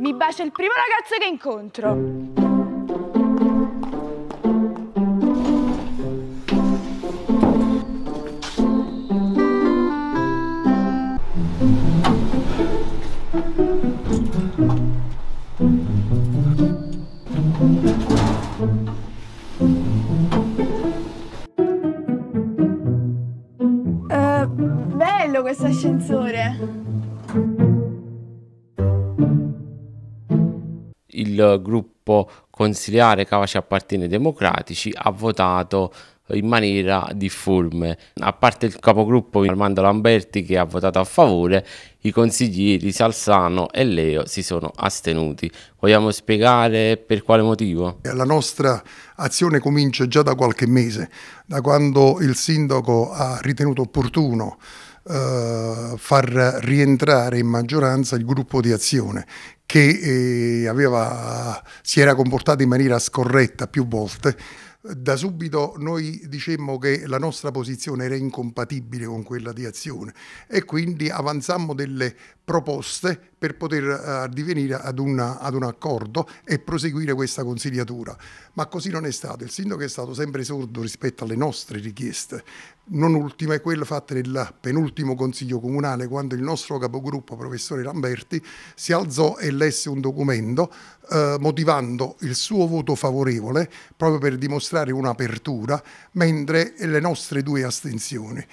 Mi bacia il primo ragazzo che incontro. Eh, bello questo ascensore. il gruppo consiliare capace appartiene ai democratici ha votato in maniera difforme. A parte il capogruppo Armando Lamberti che ha votato a favore, i consiglieri Salsano e Leo si sono astenuti. Vogliamo spiegare per quale motivo? La nostra azione comincia già da qualche mese, da quando il sindaco ha ritenuto opportuno eh, far rientrare in maggioranza il gruppo di azione che eh, aveva, si era comportato in maniera scorretta più volte, da subito noi dicemmo che la nostra posizione era incompatibile con quella di azione e quindi avanzammo delle proposte per poter eh, divenire ad, una, ad un accordo e proseguire questa consigliatura. Ma così non è stato. Il sindaco è stato sempre sordo rispetto alle nostre richieste. Non ultima è quella fatta nel penultimo consiglio comunale quando il nostro capogruppo, professore Lamberti, si alzò e lesse un documento eh, motivando il suo voto favorevole proprio per dimostrare registrare un'apertura, mentre le nostre due astensioni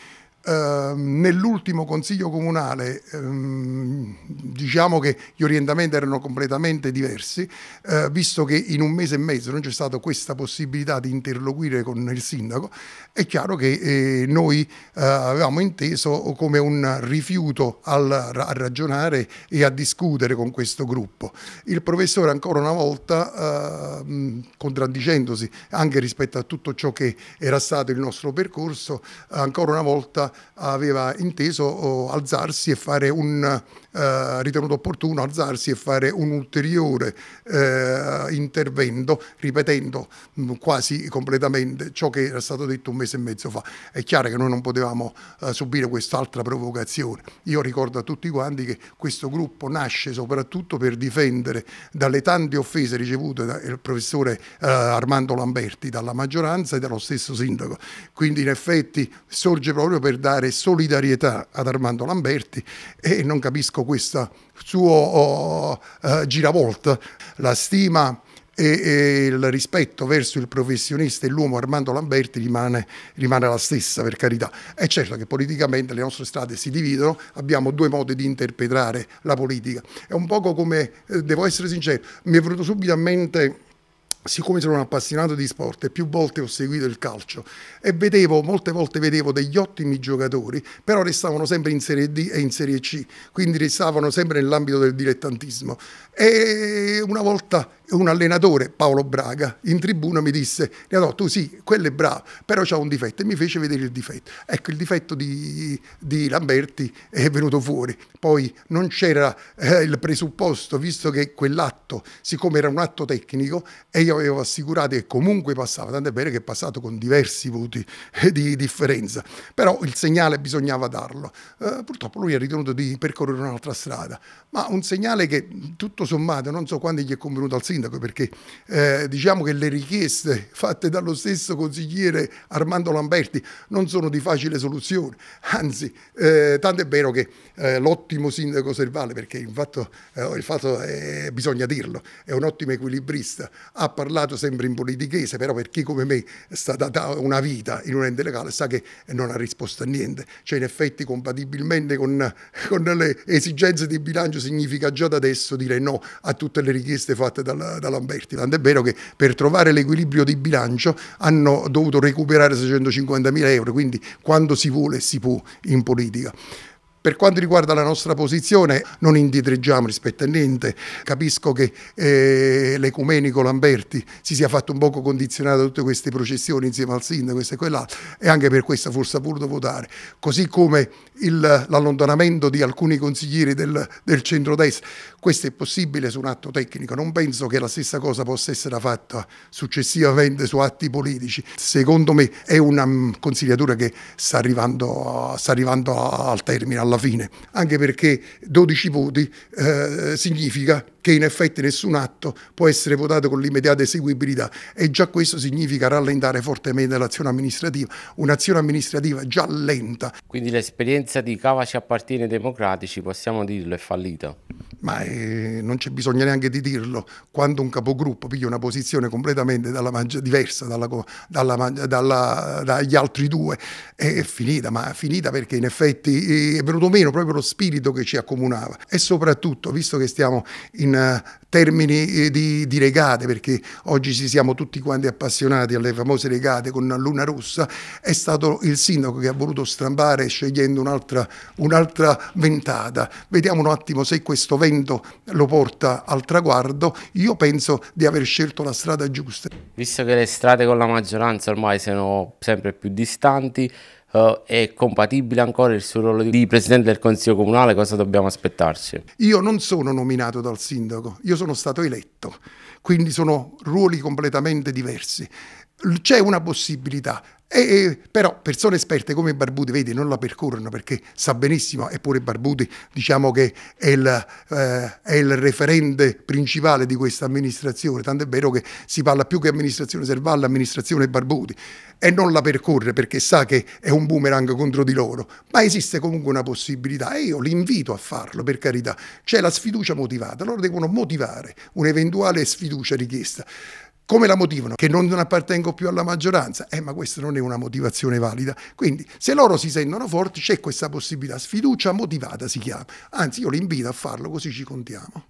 Ehm, nell'ultimo consiglio comunale ehm, diciamo che gli orientamenti erano completamente diversi, eh, visto che in un mese e mezzo non c'è stata questa possibilità di interloquire con il sindaco, è chiaro che eh, noi eh, avevamo inteso come un rifiuto al, a ragionare e a discutere con questo gruppo. Il professore ancora una volta ehm, contraddicendosi anche rispetto a tutto ciò che era stato il nostro percorso, ancora una volta aveva inteso oh, alzarsi e fare un, eh, ritenuto opportuno alzarsi e fare un ulteriore eh, intervento ripetendo mh, mm, quasi completamente ciò che era stato detto un mese e mezzo fa. È chiaro che noi non potevamo eh, subire quest'altra provocazione. Io ricordo a tutti quanti che questo gruppo nasce soprattutto per difendere dalle tante offese ricevute dal professore eh, Armando Lamberti dalla maggioranza e dallo stesso sindaco. Quindi in effetti sorge proprio per dare solidarietà ad Armando Lamberti e non capisco questa sua oh, uh, giravolta. La stima e, il rispetto verso il professionista e l'uomo Armando Lamberti rimane, rimane, la stessa, per carità. È certo che politicamente le nostre strade si dividono, abbiamo due modi di interpretare la politica. È un poco come, eh, devo essere sincero, mi è venuto subito a mente siccome sono un appassionato di sport e più volte ho seguito il calcio e vedevo, molte volte vedevo degli ottimi giocatori, però restavano sempre in Serie D e in Serie C, quindi restavano sempre nell'ambito del dilettantismo. E una volta un allenatore, Paolo Braga, in tribuna mi disse, Renato, tu oh, sì, quello è bravo, però c'ha un difetto e mi fece vedere il difetto. Ecco, il difetto di, di Lamberti è venuto fuori. Poi non c'era eh, il presupposto, visto che quell'atto, siccome era un atto tecnico, e io avevo assicurato che comunque passava, tant'è bene che è passato con diversi voti eh, di differenza, però il segnale bisognava darlo. Eh, purtroppo lui ha ritenuto di percorrere un'altra strada, ma un segnale che tutto sommato non so quando gli è convenuto al segnale, sindaco, perché eh, diciamo che le richieste fatte dallo stesso consigliere Armando Lamberti non sono di facile soluzione, anzi, eh, tanto è vero che eh, l'ottimo sindaco Servale, perché infatti eh, il fatto è, bisogna dirlo, è un ottimo equilibrista, ha parlato sempre in politichese, però per chi come me sta stata una vita in un ente legale sa che non ha risposto a niente, cioè in effetti compatibilmente con, con le esigenze di bilancio significa già da adesso dire no a tutte le richieste fatte dalla da Lamberti, tant'è vero che per trovare l'equilibrio di bilancio hanno dovuto recuperare 650 mila euro, quindi quando si vuole si può in politica. Per quanto riguarda la nostra posizione non indietreggiamo rispetto a niente, capisco che eh, l'ecumenico Lamberti si sia fatto un poco condizionato a tutte queste processioni insieme al sindaco, questa e quell'altro e anche per questo forse ha voluto votare, così come l'allontanamento di alcuni consiglieri del, del centro-destra. questo è possibile su un atto tecnico, non penso che la stessa cosa possa essere fatta successivamente su atti politici, secondo me è una mm, consigliatura che sta arrivando, sta arrivando al termine, alla alla fine, anche perché 12 voti eh, significa che in effetti nessun atto può essere votato con l'immediata eseguibilità e già questo significa rallentare fortemente l'azione amministrativa, un'azione amministrativa già lenta. Quindi l'esperienza di Cavaci appartiene ai democratici, possiamo dirlo, è fallita? Ma eh, non c'è bisogno neanche di dirlo, quando un capogruppo piglia una posizione completamente dalla diversa dalla, dalla, dalla, dagli altri due, è finita, ma è finita perché in effetti è venuto meno proprio lo spirito che ci accomunava e soprattutto, visto che stiamo in eh, termini eh, di, di, regate, perché oggi ci siamo tutti quanti appassionati alle famose regate con la Luna Rossa, è stato il sindaco che ha voluto strambare scegliendo un'altra, un'altra ventata. Vediamo un attimo se questo vento lo porta al traguardo. Io penso di aver scelto la strada giusta. Visto che le strade con la maggioranza ormai sono sempre più distanti, Uh, è compatibile ancora il suo ruolo di Presidente del Consiglio Comunale? Cosa dobbiamo aspettarci? Io non sono nominato dal sindaco, io sono stato eletto, quindi sono ruoli completamente diversi. C'è una possibilità, e, e, però persone esperte come Barbuti, vedi, non la percorrono perché sa benissimo, eppure Barbuti diciamo che è il, eh, è il referente principale di questa amministrazione, tanto è vero che si parla più che amministrazione Servalla, amministrazione Barbuti, e non la percorre perché sa che è un boomerang contro di loro, ma esiste comunque una possibilità e io li invito a farlo, per carità, c'è la sfiducia motivata, loro devono motivare un'eventuale sfiducia richiesta. Come la motivano? Che non appartengo più alla maggioranza? Eh, ma questa non è una motivazione valida. Quindi, se loro si sentono forti, c'è questa possibilità. Sfiducia motivata si chiama. Anzi, io li invito a farlo, così ci contiamo.